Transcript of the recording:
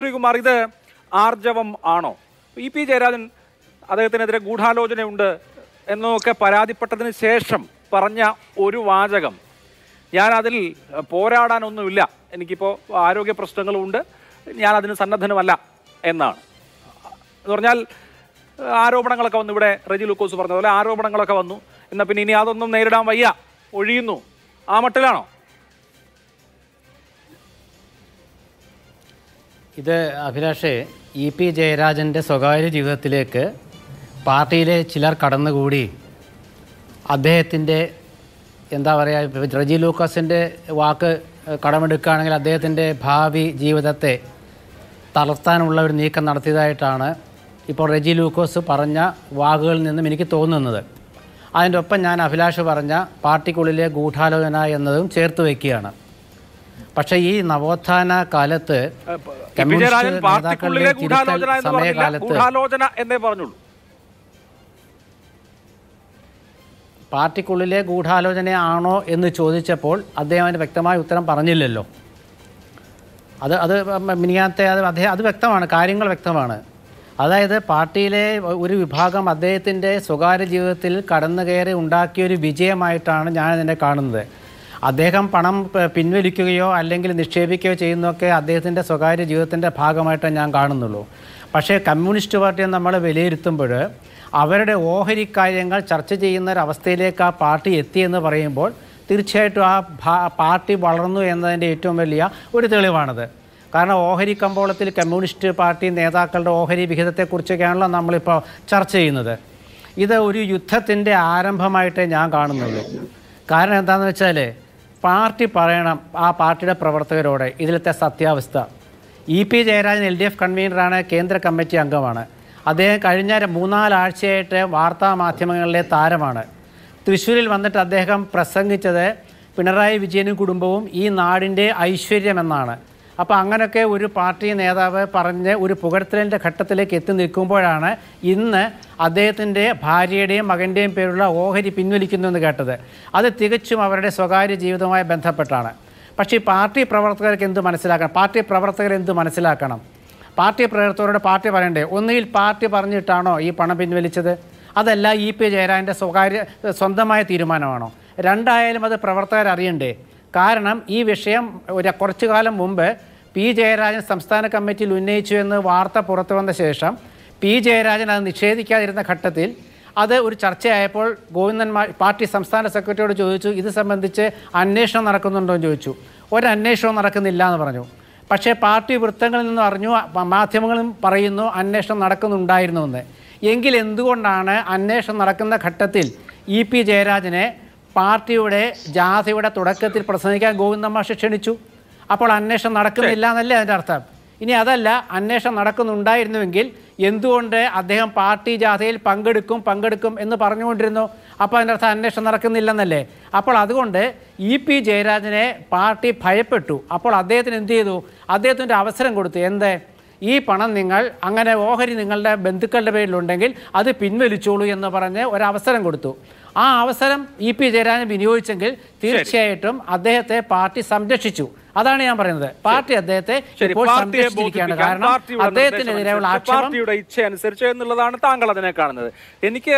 ശ്രീകുമാർ ഇത് ആർജവം ആണോ ഇ പി ജയരാജൻ അദ്ദേഹത്തിനെതിരെ ഗൂഢാലോചനയുണ്ട് എന്നൊക്കെ പരാതിപ്പെട്ടതിന് ശേഷം പറഞ്ഞ ഒരു വാചകം ഞാൻ അതിൽ പോരാടാനൊന്നുമില്ല എനിക്കിപ്പോൾ ആരോഗ്യ പ്രശ്നങ്ങളുമുണ്ട് ഞാൻ അതിന് സന്നദ്ധനുമല്ല എന്നാണ് എന്ന് പറഞ്ഞാൽ ആരോപണങ്ങളൊക്കെ വന്നു ഇവിടെ റെജി ലൂക്കോസ് പറഞ്ഞതുപോലെ ആരോപണങ്ങളൊക്കെ വന്നു എന്നാൽ പിന്നെ ഇനി അതൊന്നും നേരിടാൻ വയ്യ ഒഴിയുന്നു ആ മട്ടിലാണോ ഇത് അഭിലാഷേ ഇ പി ജയരാജൻ്റെ സ്വകാര്യ ജീവിതത്തിലേക്ക് പാർട്ടിയിലെ ചിലർ കടന്നുകൂടി അദ്ദേഹത്തിൻ്റെ എന്താ പറയുക റജി ലൂക്കസിൻ്റെ വാക്ക് കടമെടുക്കുകയാണെങ്കിൽ അദ്ദേഹത്തിൻ്റെ ഭാവി ജീവിതത്തെ തളർത്താനുള്ള ഒരു നീക്കം നടത്തിയതായിട്ടാണ് ഇപ്പോൾ റെജി ലൂക്കോസ് പറഞ്ഞ വാക്കുകളിൽ നിന്നും എനിക്ക് തോന്നുന്നത് അതിൻ്റെ ഒപ്പം ഞാൻ അഭിലാഷ് പറഞ്ഞ പാർട്ടിക്കുള്ളിലെ ഗൂഢാലോചന എന്നതും ചേർത്ത് വയ്ക്കുകയാണ് പക്ഷേ ഈ നവോത്ഥാന കാലത്ത് പാർട്ടിക്കുള്ളിലെ ഗൂഢാലോചനയാണോ എന്ന് ചോദിച്ചപ്പോൾ അദ്ദേഹം അതിന് വ്യക്തമായ ഉത്തരം പറഞ്ഞില്ലല്ലോ അത് അത് മിനിയാത്തെ അത് അദ്ദേഹം അത് വ്യക്തമാണ് കാര്യങ്ങൾ വ്യക്തമാണ് അതായത് പാർട്ടിയിലെ ഒരു വിഭാഗം അദ്ദേഹത്തിൻ്റെ സ്വകാര്യ ജീവിതത്തിൽ കടന്നുകയറി കയറി ഉണ്ടാക്കിയൊരു വിജയമായിട്ടാണ് ഞാൻ കാണുന്നത് അദ്ദേഹം പണം പിൻവലിക്കുകയോ അല്ലെങ്കിൽ നിക്ഷേപിക്കുകയോ ചെയ്യുന്നതൊക്കെ അദ്ദേഹത്തിൻ്റെ സ്വകാര്യ ജീവിതത്തിൻ്റെ ഭാഗമായിട്ട് ഞാൻ കാണുന്നുള്ളൂ പക്ഷേ കമ്മ്യൂണിസ്റ്റ് പാർട്ടിയെ നമ്മൾ വിലയിരുത്തുമ്പോൾ അവരുടെ ഓഹരി കാര്യങ്ങൾ ചർച്ച ചെയ്യുന്ന ഒരവസ്ഥയിലേക്ക് ആ പാർട്ടി എത്തിയെന്ന് പറയുമ്പോൾ തീർച്ചയായിട്ടും ആ പാർട്ടി വളർന്നു എന്നതിൻ്റെ ഏറ്റവും വലിയ ഒരു തെളിവാണത് കാരണം ഓഹരി കമ്പോളത്തിൽ കമ്മ്യൂണിസ്റ്റ് പാർട്ടി നേതാക്കളുടെ ഓഹരി വിഹിതത്തെക്കുറിച്ചൊക്കെയാണല്ലോ നമ്മളിപ്പോൾ ചർച്ച ചെയ്യുന്നത് ഇത് ഒരു യുദ്ധത്തിൻ്റെ ആരംഭമായിട്ടേ ഞാൻ കാണുന്നുള്ളൂ കാരണം എന്താണെന്ന് വെച്ചാൽ പാർട്ടി പറയണം ആ പാർട്ടിയുടെ പ്രവർത്തകരോട് ഇതിലത്തെ സത്യാവസ്ഥ E P Jayarajan L D F കൺവീനറാണ് കേന്ദ്ര കമ്മിറ്റി അംഗമാണ് അദ്ദേഹം കഴിഞ്ഞ മൂന്നാലാഴ്ചയായിട്ട് വാർത്താ മാധ്യമങ്ങളിലെ താരമാണ് തൃശ്ശൂരിൽ വന്നിട്ട് അദ്ദേഹം പ്രസംഗിച്ചത് പിണറായി വിജയനും കുടുംബവും ഈ നാടിൻ്റെ ഐശ്വര്യമെന്നാണ് അപ്പോൾ അങ്ങനെയൊക്കെ ഒരു പാർട്ടി നേതാവ് പറഞ്ഞ് ഒരു പുകഴ്ത്തലിൻ്റെ ഘട്ടത്തിലേക്ക് എത്തി നിൽക്കുമ്പോഴാണ് ഇന്ന് അദ്ദേഹത്തിൻ്റെ ഭാര്യയുടെയും മകൻ്റെയും പേരുള്ള ഓഹരി പിൻവലിക്കുന്നു എന്ന് കേട്ടത് അത് തികച്ചും അവരുടെ സ്വകാര്യ ജീവിതവുമായി ബന്ധപ്പെട്ടാണ് പക്ഷേ പാർട്ടി പ്രവർത്തകർക്ക് എന്ത് മനസ്സിലാക്കണം പാർട്ടി പ്രവർത്തകർ എന്ത് മനസ്സിലാക്കണം പാർട്ടി പ്രവർത്തകരോട് പാർട്ടി പറയണ്ടേ ഒന്നുകിൽ പാർട്ടി പറഞ്ഞിട്ടാണോ ഈ പണം പിൻവലിച്ചത് അതല്ല ഇ പി ജയരാജൻ്റെ സ്വകാര്യ സ്വന്തമായ തീരുമാനമാണോ രണ്ടായാലും അത് പ്രവർത്തകർ അറിയണ്ടേ കാരണം ഈ വിഷയം ഒരു കുറച്ചു കാലം മുമ്പ് പി ജയരാജൻ സംസ്ഥാന കമ്മിറ്റിയിൽ ഉന്നയിച്ചു എന്ന് വാർത്ത പുറത്തു വന്ന ശേഷം പി ജയരാജൻ അത് നിഷേധിക്കാതിരുന്ന ഘട്ടത്തിൽ അത് ഒരു ചർച്ചയായപ്പോൾ ഗോവിന്ദൻ പാർട്ടി സംസ്ഥാന സെക്രട്ടറിയോട് ചോദിച്ചു ഇത് സംബന്ധിച്ച് അന്വേഷണം നടക്കുന്നുണ്ടോ എന്ന് ചോദിച്ചു ഒരു നടക്കുന്നില്ല എന്ന് പറഞ്ഞു പക്ഷേ പാർട്ടി വൃത്തങ്ങളിൽ നിന്നും അറിഞ്ഞു മാധ്യമങ്ങളും പറയുന്നു അന്വേഷണം എന്ന് എങ്കിൽ എന്തുകൊണ്ടാണ് അന്വേഷണം നടക്കുന്ന ഘട്ടത്തിൽ ഇ പി ജയരാജനെ പാർട്ടിയുടെ ജാഥയുടെ തുടക്കത്തിൽ പ്രസംഗിക്കാൻ ഗോവിന്ദ മാഷെ ക്ഷണിച്ചു അപ്പോൾ അന്വേഷണം നടക്കുന്നില്ല എന്നല്ലേ അതിൻ്റെ അർത്ഥം ഇനി അതല്ല അന്വേഷണം നടക്കുന്നുണ്ടായിരുന്നുവെങ്കിൽ എന്തുകൊണ്ട് അദ്ദേഹം പാർട്ടി ജാഥയിൽ പങ്കെടുക്കും പങ്കെടുക്കും എന്ന് പറഞ്ഞുകൊണ്ടിരുന്നു അപ്പോൾ അതിൻ്റെ അർത്ഥം അന്വേഷണം നടക്കുന്നില്ലെന്നല്ലേ അപ്പോൾ അതുകൊണ്ട് ഇ പി ജയരാജനെ പാർട്ടി ഭയപ്പെട്ടു അപ്പോൾ അദ്ദേഹത്തിന് എന്ത് ചെയ്തു അദ്ദേഹത്തിൻ്റെ അവസരം കൊടുത്തു എന്ത് ഈ പണം നിങ്ങൾ അങ്ങനെ ഓഹരി നിങ്ങളുടെ ബന്ധുക്കളുടെ പേരിലുണ്ടെങ്കിൽ അത് പിൻവലിച്ചോളൂ എന്ന് പറഞ്ഞ് ഒരവസരം കൊടുത്തു ആ അവസരം ഇ പി ജയരാജൻ വിനിയോഗിച്ചെങ്കിൽ തീർച്ചയായിട്ടും അദ്ദേഹത്തെ പാർട്ടി സംരക്ഷിച്ചു അതാണ് ഞാൻ പറയുന്നത് പാർട്ടി അദ്ദേഹത്തെ കാരണം അദ്ദേഹത്തിനെതിരെയുള്ള പാർട്ടിയുടെ ഇച്ഛ അനുസരിച്ച് എന്നുള്ളതാണ് താങ്കൾ അതിനെ കാണുന്നത് എനിക്ക്